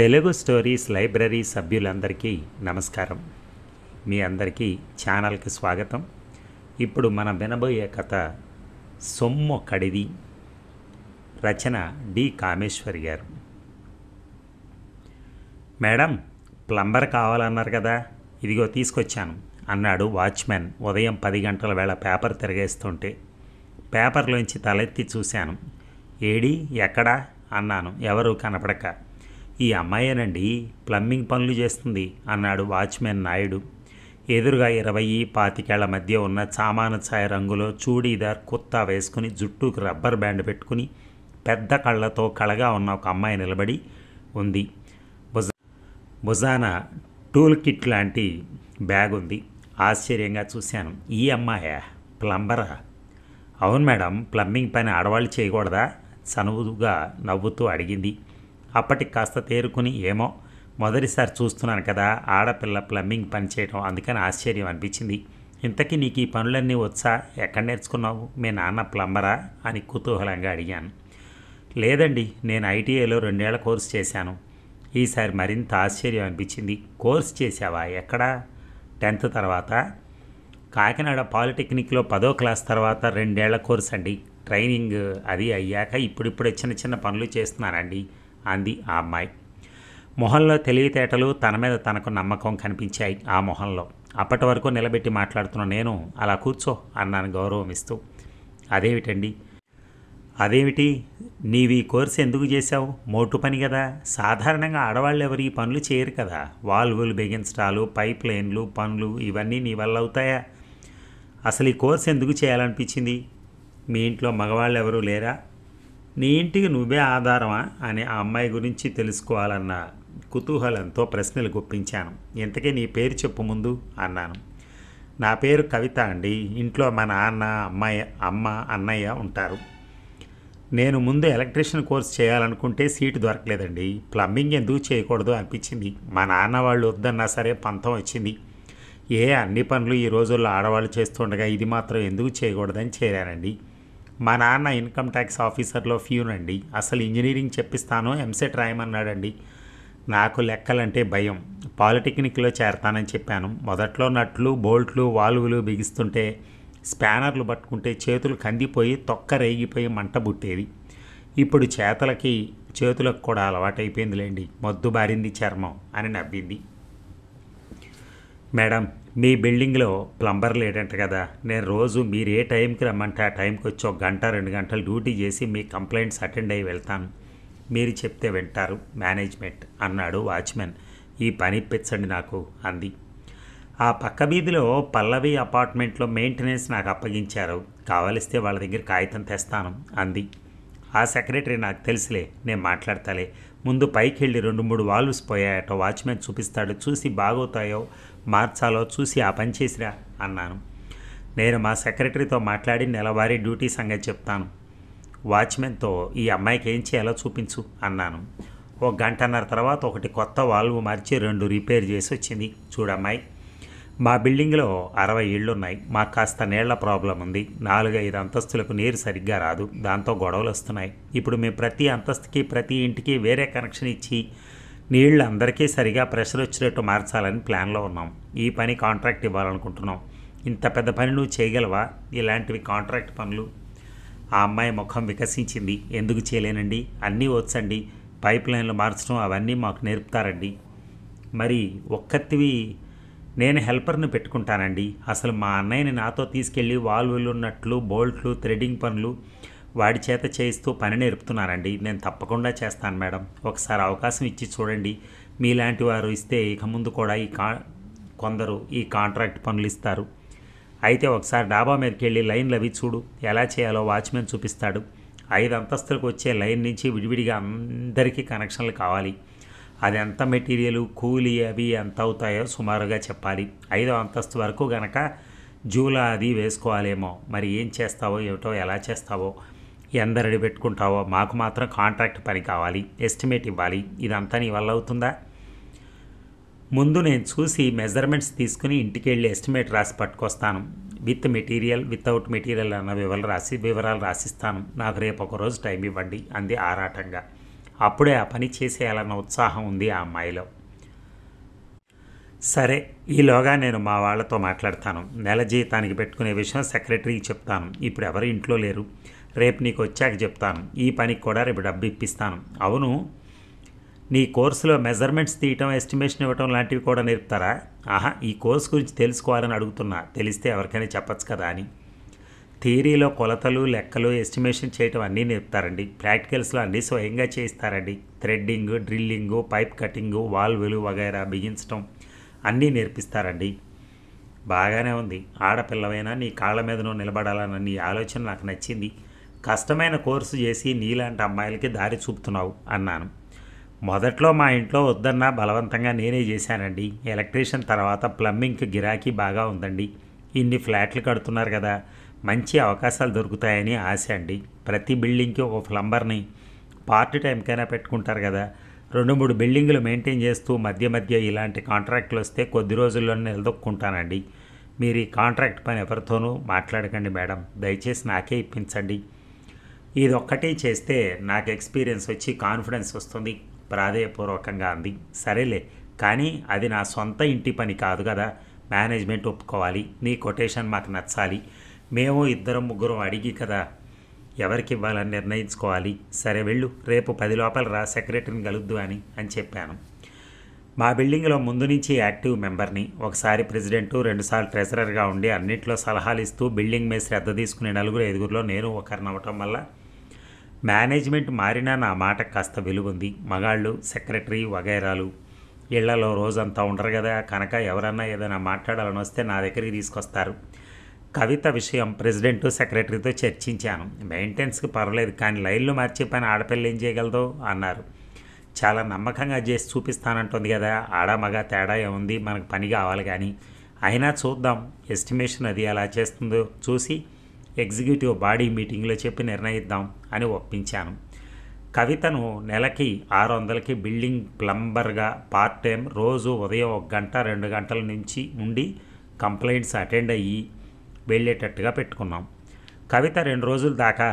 Telugu stories library సభ్యులందరికీ నమస్కారం మీ అందరికీ ఛానల్కి స్వాగతం ఇప్పుడు మనం వినబోయే కథ సొమ్ము కడిది రచన డి కామేశ్వరి గారు మేడం ప్లంబర్ కావాలన్నారు కదా ఇదిగో తీసుకొచ్చాను అన్నాడు వాచ్మెన్ ఉదయం పది గంటల వేళ పేపర్ తిరగేస్తుంటే పేపర్లోంచి తలెత్తి చూశాను ఏడి ఎక్కడా అన్నాను ఎవరూ కనపడక ఈ అమ్మాయేనండి ప్లంబింగ్ పనులు చేస్తుంది అన్నాడు వాచ్మెన్ నాయుడు ఎదురుగా ఇరవై పాతికేళ్ల మధ్య ఉన్న సామాన ఛాయ రంగులో చూడీదార్ కుత్తా వేసుకుని జుట్టుకు రబ్బర్ బ్యాండ్ పెట్టుకుని పెద్ద కళ్ళతో కళగా ఉన్న ఒక అమ్మాయి నిలబడి ఉంది భుజ భుజాన టూల్ కిట్ లాంటి బ్యాగ్ ఉంది ఆశ్చర్యంగా చూశాను ఈ అమ్మాయ ప్లంబరా అవును మేడం ప్లంబింగ్ పని ఆడవాళ్ళు చేయకూడదా చనువుగా నవ్వుతూ అడిగింది అప్పటికి కాస్త తేరుకుని ఏమో మొదటిసారి చూస్తున్నాను కదా ఆడపిల్ల ప్లంబింగ్ పని చేయడం అందుకని ఆశ్చర్యం అనిపించింది ఇంతకీ నీకు ఈ పనులన్నీ వచ్చా ఎక్కడ నేర్చుకున్నావు మీ నాన్న ప్లంబరా అని కుతూహలంగా అడిగాను లేదండి నేను ఐటీఐలో రెండేళ్ల కోర్సు చేశాను ఈసారి మరింత ఆశ్చర్యం అనిపించింది కోర్సు చేసావా ఎక్కడా టెన్త్ తర్వాత కాకినాడ పాలిటెక్నిక్లో పదో క్లాస్ తర్వాత రెండేళ్ల కోర్స్ అండి ట్రైనింగ్ అది అయ్యాక ఇప్పుడిప్పుడే చిన్న చిన్న పనులు చేస్తున్నానండి అంది ఆ అమ్మాయి మొహంలో తెలివితేటలు తన మీద తనకు నమ్మకం కనిపించాయి ఆ మొహంలో అప్పటి వరకు నిలబెట్టి మాట్లాడుతున్న నేను అలా కూర్చో అన్నాను గౌరవం ఇస్తూ అదేమిటండి అదేమిటి నీవి కోర్సు ఎందుకు చేశావు మోటు పని కదా సాధారణంగా ఆడవాళ్ళు ఎవరు ఈ పనులు చేయరు కదా వాల్వులు బెగించడాలు పైప్ లైన్లు పనులు ఇవన్నీ నీ వల్ల అవుతాయా అసలు ఈ కోర్సు ఎందుకు చేయాలనిపించింది మీ ఇంట్లో మగవాళ్ళు ఎవరూ లేరా నీ ఇంటికి నువ్వే ఆధారమా అని ఆ అమ్మాయి గురించి తెలుసుకోవాలన్న కుతూహలంతో ప్రశ్నలు గుప్పించాను ఇంతకీ నీ పేరు చెప్పు ముందు అన్నాను నా పేరు కవిత అండి ఇంట్లో మా నాన్న అమ్మాయి అమ్మ అన్నయ్య ఉంటారు నేను ముందు ఎలక్ట్రీషియన్ కోర్స్ చేయాలనుకుంటే సీటు దొరకలేదండి ప్లంబింగ్ ఎందుకు చేయకూడదు అనిపించింది మా నాన్న వాళ్ళు వద్దన్నా సరే పంతం వచ్చింది ఏ అన్ని పనులు ఈ రోజుల్లో ఆడవాళ్ళు చేస్తుండగా ఇది మాత్రం ఎందుకు చేయకూడదని చేరానండి మా నాన్న ఇన్కమ్ ట్యాక్స్ ఆఫీసర్లో అండి అసలు ఇంజనీరింగ్ చెప్పిస్తాను ఎంసెట్ రాయమన్నాడండి నాకు లెక్కలంటే భయం పాలిటెక్నిక్లో చేరతానని చెప్పాను మొదట్లో నట్లు బోల్ట్లు వాల్వులు బిగిస్తుంటే స్పానర్లు పట్టుకుంటే చేతులు కందిపోయి తొక్క రేగిపోయి మంట బుట్టేది ఇప్పుడు చేతలకి చేతులకు కూడా అలవాటైపోయిందిలేండి మద్దు బారింది చర్మం అని నవ్వింది మేడం మీ బిల్డింగ్లో ప్లంబర్ లేడంట కదా నేను రోజు మీరు ఏ టైంకి రమ్మంటే ఆ టైంకి వచ్చి ఒక గంట రెండు గంటలు డ్యూటీ చేసి మీ కంప్లైంట్స్ అటెండ్ అయ్యి వెళ్తాను మీరు చెప్తే వింటారు మేనేజ్మెంట్ అన్నాడు వాచ్మెన్ ఈ పని ఇప్పించండి నాకు అంది ఆ పక్క వీధిలో పల్లవి అపార్ట్మెంట్లో మెయింటెనెన్స్ నాకు అప్పగించారు కావలిస్తే వాళ్ళ దగ్గర కాగితం తెస్తాను అంది ఆ సెక్రటరీ నాకు తెలుసులే నేను మాట్లాడతాలే ముందు పైకి వెళ్ళి రెండు మూడు వాల్వ్స్ పోయాయట వాచ్మెన్ చూపిస్తాడు చూసి బాగోతాయో మార్చాలో చూసి ఆ పని చేసిరా అన్నాను నేను మా సెక్రటరీతో మాట్లాడి నెలవారీ డ్యూటీ సంగతి చెప్తాను వాచ్మెన్తో ఈ అమ్మాయికి ఏం చేయాలో చూపించు అన్నాను ఒక గంటన్నర తర్వాత ఒకటి కొత్త వాల్వ్ మార్చి రెండు రిపేర్ చేసి వచ్చింది చూడమ్మాయి మా బిల్డింగ్లో అరవై ఇళ్ళున్నాయి మాకు కాస్త నీళ్ల ప్రాబ్లం ఉంది నాలుగైదు అంతస్తులకు నీరు సరిగ్గా రాదు దాంతో గొడవలు వస్తున్నాయి ఇప్పుడు మేము ప్రతి అంతస్తుకి ప్రతి ఇంటికి వేరే కనెక్షన్ ఇచ్చి నీళ్లు అందరికీ సరిగా ప్రెషర్ వచ్చినట్టు మార్చాలని ప్లాన్లో ఉన్నాం ఈ పని కాంట్రాక్ట్ ఇవ్వాలనుకుంటున్నాం ఇంత పెద్ద పని నువ్వు చేయగలవా ఇలాంటివి కాంట్రాక్ట్ పనులు ఆ అమ్మాయి ముఖం వికసించింది ఎందుకు చేయలేనండి అన్నీ వచ్చండి పైప్ లైన్లు మార్చడం అవన్నీ మాకు నేర్పుతారండి మరి ఒక్కత్తివి నేను హెల్పర్ని పెట్టుకుంటానండి అసలు మా అన్నయ్యని నాతో తీసుకెళ్ళి వాల్వులు ఉన్నట్లు బోల్ట్లు థ్రెడింగ్ పనులు వాడి చేత చేయిస్తూ పని నేర్పుతున్నారండి నేను తప్పకుండా చేస్తాను మేడం ఒకసారి అవకాశం ఇచ్చి చూడండి మీలాంటి వారు ఇస్తే ఇక ముందు కూడా ఈ కా కొందరు ఈ కాంట్రాక్ట్ పనులు ఇస్తారు అయితే ఒకసారి డాబా మీదకి వెళ్ళి లైన్లు అవి చూడు ఎలా చేయాలో వాచ్మెన్ చూపిస్తాడు ఐదు అంతస్తులకు వచ్చే లైన్ నుంచి విడివిడిగా అందరికీ కనెక్షన్లు కావాలి అది ఎంత మెటీరియల్ కూలి అవి ఎంత అవుతాయో సుమారుగా చెప్పాలి ఐదో అంతస్తు వరకు గనక జూలా అది వేసుకోవాలేమో మరి ఏం చేస్తావో ఏమిటో ఎలా చేస్తావో ఎందరిని పెట్టుకుంటావో మాకు మాత్రం కాంట్రాక్ట్ పని కావాలి ఎస్టిమేట్ ఇవ్వాలి ఇదంతా నీ వల్ల అవుతుందా ముందు నేను చూసి మెజర్మెంట్స్ తీసుకుని ఇంటికి వెళ్ళి ఎస్టిమేట్ రాసి పట్టుకొస్తాను విత్ మెటీరియల్ వితౌట్ మెటీరియల్ అన్న వివరాలు రాసి వివరాలు రాసిస్తాను నాకు రేపు ఒకరోజు టైం ఇవ్వండి అంది ఆరాటంగా అప్పుడే ఆ పని చేసేయాలన్న ఉత్సాహం ఉంది ఆ అమ్మాయిలో సరే ఈలోగా నేను మా వాళ్ళతో మాట్లాడతాను నెల జీతానికి పెట్టుకునే విషయం సెక్రటరీకి చెప్తాను ఇప్పుడు ఎవరు ఇంట్లో లేరు రేపు నీకు వచ్చాక చెప్తాను ఈ పనికి కూడా రేపు డబ్బు ఇప్పిస్తాను అవును నీ కోర్సులో మెజర్మెంట్స్ తీయటం ఎస్టిమేషన్ ఇవ్వటం లాంటివి కూడా నేర్పుతారా ఆహా ఈ కోర్సు గురించి తెలుసుకోవాలని అడుగుతున్నా తెలిస్తే ఎవరికైనా చెప్పచ్చు కదా అని థియరీలో కొలతలు లెక్కలు ఎస్టిమేషన్ చేయటం అన్నీ నేర్పుతారండి ప్రాక్టికల్స్లో అన్నీ స్వయంగా చేయిస్తారండి థ్రెడ్డింగ్ డ్రిల్లింగు పైప్ కటింగు వాల్వులు వగైరా బిగించడం అన్నీ నేర్పిస్తారండి బాగానే ఉంది ఆడపిల్లవైనా నీ కాళ్ళ మీదనో నిలబడాలన్న నీ ఆలోచన నాకు నచ్చింది కష్టమైన కోర్సు చేసి నీలాంటి అమ్మాయిలకి దారి చూపుతున్నావు అన్నాను మొదట్లో మా ఇంట్లో వద్దన్నా బలవంతంగా నేనే చేశానండి ఎలక్ట్రీషియన్ తర్వాత ప్లంబింగ్కి గిరాకీ బాగా ఉందండి ఇన్ని ఫ్లాట్లు కడుతున్నారు కదా మంచి అవకాశాలు దొరుకుతాయని ఆశ అండి ప్రతి బిల్డింగ్కి ఒక ప్లంబర్ని పార్ట్ టైంకైనా పెట్టుకుంటారు కదా రెండు మూడు బిల్డింగులు మెయింటైన్ చేస్తూ మధ్య మధ్య ఇలాంటి కాంట్రాక్ట్లు వస్తే కొద్ది రోజుల్లోనే నిలదొక్కుంటానండి మీరు ఈ కాంట్రాక్ట్ పని ఎవరితోనూ మాట్లాడకండి మేడం దయచేసి నాకే ఇప్పించండి ఇది చేస్తే నాకు ఎక్స్పీరియన్స్ వచ్చి కాన్ఫిడెన్స్ వస్తుంది ప్రాధేయపూర్వకంగా అంది సరేలే కానీ అది నా సొంత ఇంటి పని కాదు కదా మేనేజ్మెంట్ ఒప్పుకోవాలి నీ కొటేషన్ మాకు నచ్చాలి మేము ఇద్దరం ముగ్గురం అడిగి కదా ఎవరికి ఇవ్వాలని నిర్ణయించుకోవాలి సరే వెళ్ళు రేపు పది లోపల రా సెక్రటరీని కలుద్దు అని అని చెప్పాను మా బిల్డింగ్లో ముందు నుంచి యాక్టివ్ మెంబర్ని ఒకసారి ప్రెసిడెంట్ రెండుసార్లు ట్రెజరర్గా ఉండి అన్నింటిలో సలహాలు ఇస్తూ బిల్డింగ్ మీద శ్రద్ధ తీసుకునే నలుగురు ఐదుగురిలో నేను ఒకరిని అవ్వటం వల్ల మేనేజ్మెంట్ మారినా నా మాట కాస్త విలువుంది మగాళ్ళు సెక్రటరీ వగైరాలు ఇళ్లలో రోజంతా ఉండరు కదా కనుక ఎవరన్నా ఏదైనా మాట్లాడాలని వస్తే నా దగ్గరికి తీసుకొస్తారు కవిత విషయం ప్రెసిడెంట్ సెక్రటరీతో చర్చించాను మెయింటెనెన్స్కి పర్వాలేదు కానీ లైన్లు మార్చే పని ఆడపిల్ల ఏం చేయగలదో అన్నారు చాలా నమ్మకంగా చేసి చూపిస్తానంటుంది కదా ఆడ మగ తేడా ఏముంది మనకు పని కావాలి కానీ అయినా చూద్దాం ఎస్టిమేషన్ అది ఎలా చేస్తుందో చూసి ఎగ్జిక్యూటివ్ బాడీ మీటింగ్లో చెప్పి నిర్ణయిద్దాం అని ఒప్పించాను కవితను నెలకి ఆరు వందలకి బిల్డింగ్ ప్లంబర్గా పార్ట్ టైం రోజు ఉదయం ఒక గంట రెండు గంటల నుంచి ఉండి కంప్లైంట్స్ అటెండ్ అయ్యి వెళ్ళేటట్టుగా పెట్టుకున్నాం కవిత రెండు రోజుల దాకా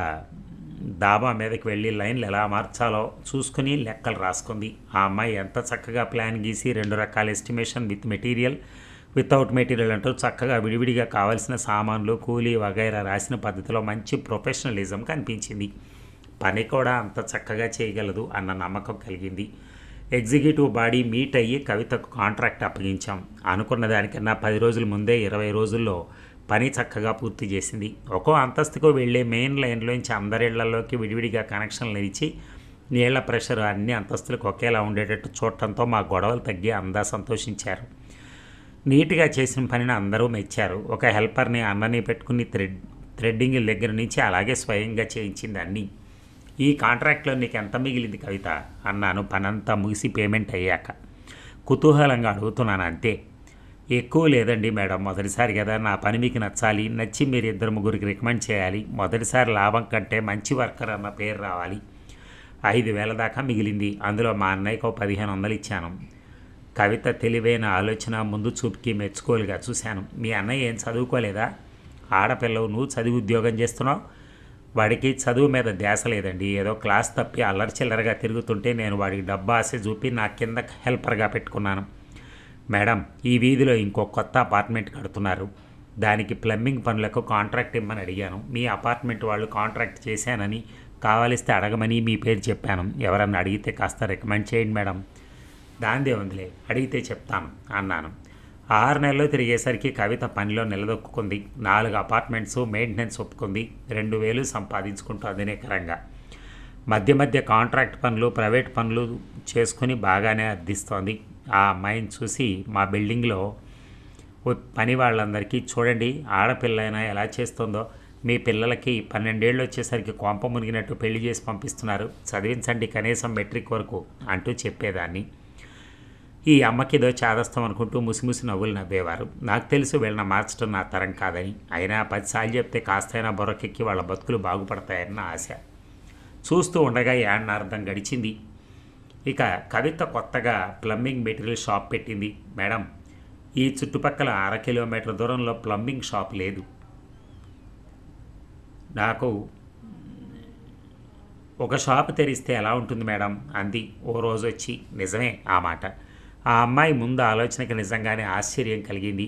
దాబా మీదకి వెళ్ళి లైన్లు ఎలా మార్చాలో చూసుకుని లెక్కలు రాసుకుంది ఆ అమ్మాయి ఎంత చక్కగా ప్లాన్ గీసి రెండు రకాల estimation with material without material అంటూ చక్కగా విడివిడిగా కావాల్సిన సామాన్లు కూలీ వగైరా రాసిన పద్ధతిలో మంచి ప్రొఫెషనలిజం కనిపించింది పని కూడా అంత చక్కగా చేయగలదు అన్న నమ్మకం కలిగింది ఎగ్జిక్యూటివ్ బాడీ మీట్ అయ్యి కవితకు కాంట్రాక్ట్ అప్పగించాం అనుకున్న దానికన్నా పది రోజుల ముందే ఇరవై రోజుల్లో పని చక్కగా పూర్తి చేసింది ఒక్కో అంతస్తుకు వెళ్ళే మెయిన్ లైన్లోంచి అందరిళ్లలోకి విడివిడిగా కనెక్షన్లు ఇచ్చి నీళ్ల ప్రెషర్ అన్ని అంతస్తులకు ఒకేలా ఉండేటట్టు చూడటంతో మా గొడవలు తగ్గి అందా సంతోషించారు నీట్గా చేసిన పనిని అందరూ మెచ్చారు ఒక హెల్పర్ని అందరినీ పెట్టుకుని థ్రెడ్ థ్రెడ్డింగ్ దగ్గర నుంచి అలాగే స్వయంగా చేయించింది అన్ని ఈ కాంట్రాక్ట్లో నీకు ఎంత మిగిలింది కవిత అన్నాను పనంతా ముగిసి పేమెంట్ అయ్యాక కుతూహలంగా అడుగుతున్నాను అంతే ఎక్కువ లేదండి మేడం మొదటిసారి కదా నా పని మీకు నచ్చాలి నచ్చి మీరు ఇద్దరు ముగ్గురికి రికమెండ్ చేయాలి మొదటిసారి లాభం కంటే మంచి వర్కర్ అన్న పేరు రావాలి ఐదు వేల దాకా మిగిలింది అందులో మా అన్నయ్యకు పదిహేను వందలు ఇచ్చాను కవిత తెలివైన ఆలోచన ముందు చూపుకి మెచ్చుకోలుగా చూశాను మీ అన్నయ్య ఏం చదువుకోలేదా ఆడపిల్లవు నువ్వు చదివి ఉద్యోగం చేస్తున్నావు వాడికి చదువు మీద ధ్యాస లేదండి ఏదో క్లాస్ తప్పి అల్లరిచిల్లరగా తిరుగుతుంటే నేను వాడికి డబ్బా ఆశ చూపి నా కింద హెల్పర్గా పెట్టుకున్నాను మేడం ఈ వీధిలో ఇంకో కొత్త అపార్ట్మెంట్ కడుతున్నారు దానికి ప్లంబింగ్ పనులకు కాంట్రాక్ట్ ఇమ్మని అడిగాను మీ అపార్ట్మెంట్ వాళ్ళు కాంట్రాక్ట్ చేశానని కావలిస్తే అడగమని మీ పేరు చెప్పాను ఎవరన్నా అడిగితే కాస్త రికమెండ్ చేయండి మేడం దాందే ఉందిలే అడిగితే చెప్తాను అన్నాను ఆరు నెలలు తిరిగేసరికి కవిత పనిలో నిలదొక్కుంది నాలుగు అపార్ట్మెంట్స్ మెయింటెనెన్స్ ఒప్పుకుంది రెండు వేలు సంపాదించుకుంటూ నికరంగా మధ్య మధ్య కాంట్రాక్ట్ పనులు ప్రైవేట్ పనులు చేసుకుని బాగానే అర్థిస్తోంది ఆ అమ్మాయిని చూసి మా బిల్డింగ్లో పని వాళ్ళందరికీ చూడండి ఆడపిల్లైనా ఎలా చేస్తుందో మీ పిల్లలకి పన్నెండేళ్ళు వచ్చేసరికి కొంప మునిగినట్టు పెళ్లి చేసి పంపిస్తున్నారు చదివించండి కనీసం మెట్రిక్ వరకు అంటూ చెప్పేదాన్ని ఈ అమ్మకి ఏదో చేదస్తాం అనుకుంటూ ముసిముసి నవ్వులు నవ్వేవారు నాకు తెలుసు వీళ్ళని మార్చడం నా తరం కాదని అయినా సార్లు చెప్తే కాస్తైనా బొరకెక్కి వాళ్ళ బతుకులు బాగుపడతాయన్న ఆశ చూస్తూ ఉండగా అర్థం గడిచింది ఇక కవిత కొత్తగా ప్లంబింగ్ మెటీరియల్ షాప్ పెట్టింది మేడం ఈ చుట్టుపక్కల అర కిలోమీటర్ దూరంలో ప్లంబింగ్ షాప్ లేదు నాకు ఒక షాప్ తెరిస్తే ఎలా ఉంటుంది మేడం అంది ఓ రోజు వచ్చి నిజమే ఆ మాట ఆ అమ్మాయి ముందు ఆలోచనకి నిజంగానే ఆశ్చర్యం కలిగింది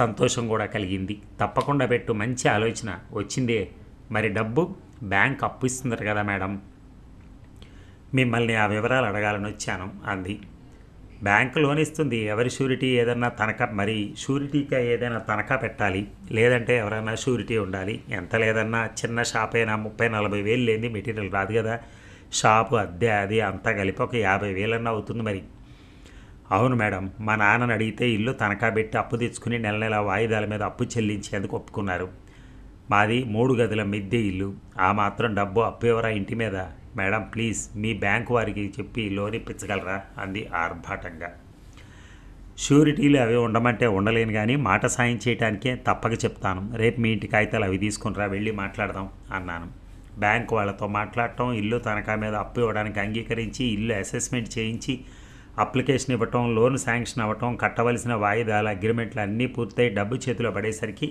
సంతోషం కూడా కలిగింది తప్పకుండా పెట్టు మంచి ఆలోచన వచ్చిందే మరి డబ్బు బ్యాంక్ అప్పు ఇస్తున్నారు కదా మేడం మిమ్మల్ని ఆ వివరాలు అడగాలని వచ్చాను అంది బ్యాంకు లోన్ ఇస్తుంది ఎవరి షూరిటీ ఏదన్నా తనఖా మరి షూరిటీగా ఏదైనా తనఖా పెట్టాలి లేదంటే ఎవరైనా షూరిటీ ఉండాలి ఎంత లేదన్నా చిన్న షాప్ అయినా ముప్పై నలభై వేలు లేని మెటీరియల్ రాదు కదా షాపు అద్దె అది అంతా కలిపి ఒక యాభై వేలన్నా అవుతుంది మరి అవును మేడం మా నాన్నని అడిగితే ఇల్లు తనఖా పెట్టి అప్పు తెచ్చుకుని నెల నెల వాయిదాల మీద అప్పు చెల్లించేందుకు ఒప్పుకున్నారు మాది మూడు గదుల మిద్దె ఇల్లు ఆ మాత్రం డబ్బు అప్పు ఎవరా ఇంటి మీద మేడం ప్లీజ్ మీ బ్యాంక్ వారికి చెప్పి లోన్ ఇప్పించగలరా అంది ఆర్భాటంగా షూరిటీలు అవి ఉండమంటే ఉండలేను కానీ మాట సాయం చేయడానికే తప్పక చెప్తాను రేపు మీ ఇంటి కాగితాలు అవి తీసుకునిరా వెళ్ళి మాట్లాడదాం అన్నాను బ్యాంక్ వాళ్ళతో మాట్లాడటం ఇల్లు తనఖా మీద అప్పు ఇవ్వడానికి అంగీకరించి ఇల్లు అసెస్మెంట్ చేయించి అప్లికేషన్ ఇవ్వటం లోన్ శాంక్షన్ అవ్వటం కట్టవలసిన వాయిదాల అగ్రిమెంట్లు అన్నీ పూర్తయి డబ్బు చేతిలో పడేసరికి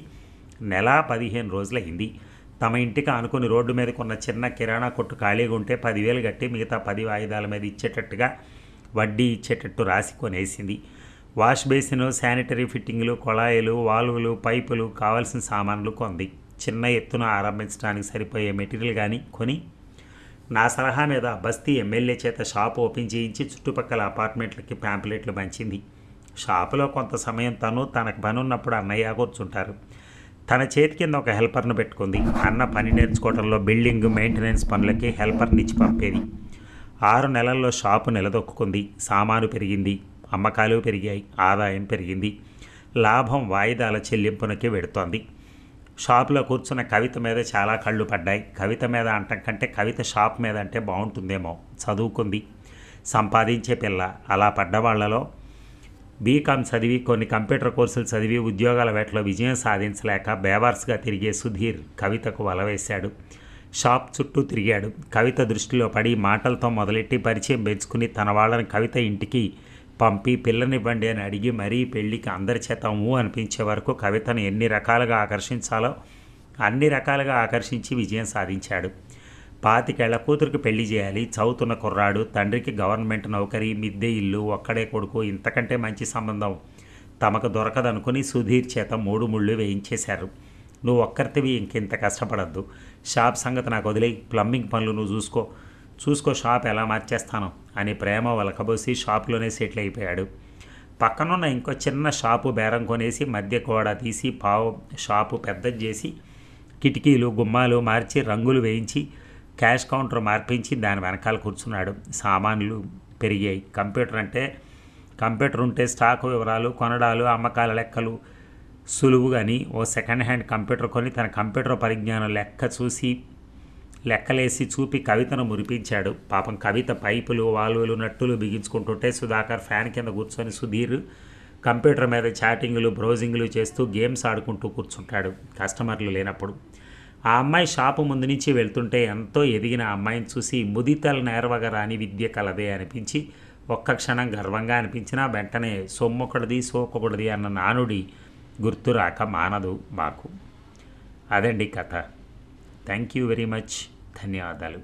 నెల పదిహేను రోజులైంది తమ ఇంటికి అనుకుని రోడ్డు మీద కొన్న చిన్న కిరాణా కొట్టు ఖాళీగా ఉంటే పదివేలు కట్టి మిగతా పది వాయిదాల మీద ఇచ్చేటట్టుగా వడ్డీ ఇచ్చేటట్టు రాసి కొనేసింది వాష్ బేసిన్ శానిటరీ ఫిట్టింగ్లు కొళాయిలు వాల్వులు పైపులు కావాల్సిన సామాన్లు కొంది చిన్న ఎత్తున ఆరంభించడానికి సరిపోయే మెటీరియల్ కానీ కొని నా సలహా మీద బస్తీ ఎమ్మెల్యే చేత షాప్ ఓపెన్ చేయించి చుట్టుపక్కల అపార్ట్మెంట్లకి ప్యాంప్లెట్లు పంచింది షాపులో కొంత సమయం తను తనకు పనున్నప్పుడు అన్నయ్య కూర్చుంటారు తన చేతి కింద ఒక హెల్పర్ను పెట్టుకుంది అన్న పని నేర్చుకోవడంలో బిల్డింగ్ మెయింటెనెన్స్ పనులకి హెల్పర్ని ఇచ్చి పంపేది ఆరు నెలల్లో షాపు నిలదొక్కుంది సామాను పెరిగింది అమ్మకాలు పెరిగాయి ఆదాయం పెరిగింది లాభం వాయిదాల చెల్లింపునకి వెడుతోంది షాప్లో కూర్చున్న కవిత మీద చాలా కళ్ళు పడ్డాయి కవిత మీద అంటం కంటే కవిత షాప్ మీద అంటే బాగుంటుందేమో చదువుకుంది సంపాదించే పిల్ల అలా పడ్డ వాళ్ళలో బీకామ్ చదివి కొన్ని కంప్యూటర్ కోర్సులు చదివి ఉద్యోగాల వేటలో విజయం సాధించలేక బేవార్స్గా తిరిగే సుధీర్ కవితకు వలవేశాడు షాప్ చుట్టూ తిరిగాడు కవిత దృష్టిలో పడి మాటలతో మొదలెట్టి పరిచయం పెంచుకుని తన వాళ్ళని కవిత ఇంటికి పంపి పిల్లనివ్వండి అని అడిగి మరీ పెళ్ళికి అందరి చేతము అనిపించే వరకు కవితను ఎన్ని రకాలుగా ఆకర్షించాలో అన్ని రకాలుగా ఆకర్షించి విజయం సాధించాడు పాతికేళ్ల కూతురికి పెళ్లి చేయాలి చదువుతున్న కుర్రాడు తండ్రికి గవర్నమెంట్ నౌకరి మిద్దె ఇల్లు ఒక్కడే కొడుకు ఇంతకంటే మంచి సంబంధం తమకు దొరకదనుకుని సుధీర్ చేత మూడు ముళ్ళు వేయించేశారు నువ్వు ఒక్కరితివి ఇంకెంత కష్టపడద్దు షాప్ సంగతి నాకు వదిలే ప్లంబింగ్ పనులు నువ్వు చూసుకో చూసుకో షాప్ ఎలా మార్చేస్తాను అని ప్రేమ వలకబోసి షాప్లోనే సెటిల్ అయిపోయాడు పక్కనున్న ఇంకో చిన్న షాపు బేరం కొనేసి మధ్య గోడ తీసి పావు షాపు పెద్దది చేసి కిటికీలు గుమ్మాలు మార్చి రంగులు వేయించి క్యాష్ కౌంటర్ మార్పించి దాని వెనకాల కూర్చున్నాడు సామాన్లు పెరిగాయి కంప్యూటర్ అంటే కంప్యూటర్ ఉంటే స్టాక్ వివరాలు కొనడాలు అమ్మకాల లెక్కలు సులువుగాని ఓ సెకండ్ హ్యాండ్ కంప్యూటర్ కొని తన కంప్యూటర్ పరిజ్ఞానం లెక్క చూసి లెక్కలేసి చూపి కవితను మురిపించాడు పాపం కవిత పైపులు వాల్వులు నట్టులు బిగించుకుంటుంటే సుధాకర్ ఫ్యాన్ కింద కూర్చొని సుధీర్ కంప్యూటర్ మీద చాటింగ్లు బ్రౌజింగ్లు చేస్తూ గేమ్స్ ఆడుకుంటూ కూర్చుంటాడు కస్టమర్లు లేనప్పుడు ఆ అమ్మాయి షాపు ముందు నుంచి వెళ్తుంటే ఎంతో ఎదిగిన అమ్మాయిని చూసి ముదితల నేర్వగా రాని విద్య కలదే అనిపించి ఒక్క క్షణం గర్వంగా అనిపించినా వెంటనే సొమ్మొకటిది సోకొకటిది అన్న నానుడి గుర్తురాక మానదు మాకు అదండి కథ థ్యాంక్ యూ వెరీ మచ్ ధన్యవాదాలు